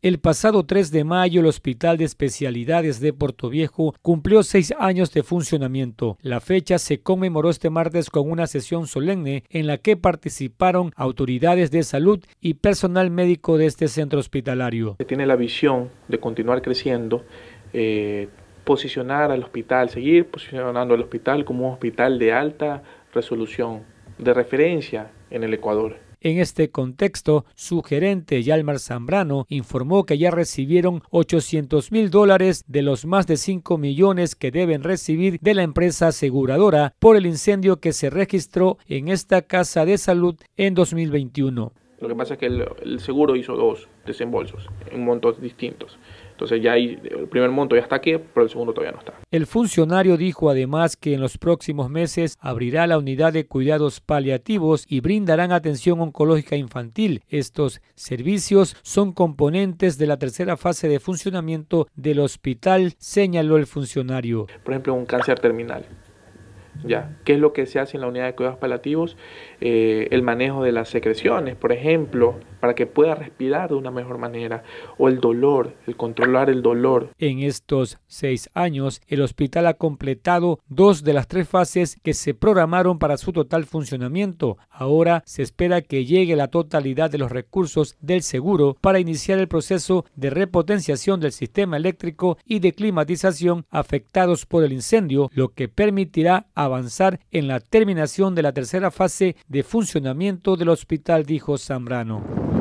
El pasado 3 de mayo, el Hospital de Especialidades de Portoviejo cumplió seis años de funcionamiento. La fecha se conmemoró este martes con una sesión solemne en la que participaron autoridades de salud y personal médico de este centro hospitalario. Tiene la visión de continuar creciendo, eh, posicionar al hospital, seguir posicionando al hospital como un hospital de alta resolución, de referencia en el Ecuador. En este contexto, su gerente Yalmar Zambrano informó que ya recibieron 800 mil dólares de los más de 5 millones que deben recibir de la empresa aseguradora por el incendio que se registró en esta casa de salud en 2021. Lo que pasa es que el, seguro hizo dos desembolsos en montos distintos. Entonces ya hay, el primer monto ya está aquí, pero el segundo todavía no está. El funcionario dijo además que en los próximos meses abrirá la unidad de cuidados paliativos y brindarán atención oncológica infantil. Estos servicios son componentes de la tercera fase de funcionamiento del hospital, señaló el funcionario. Por ejemplo, un cáncer terminal ¿ya? ¿Qué es lo que se hace en la unidad de cuidados paliativos? Eh, el manejo de las secreciones, por ejemplo, para que pueda respirar de una mejor manera, o el dolor, el controlar el dolor. En estos seis años, el hospital ha completado dos de las tres fases que se programaron para su total funcionamiento. Ahora se espera que llegue la totalidad de los recursos del seguro para iniciar el proceso de repotenciación del sistema eléctrico y de climatización afectados por el incendio, lo que permitirá a avanzar en la terminación de la tercera fase de funcionamiento del hospital, dijo Zambrano.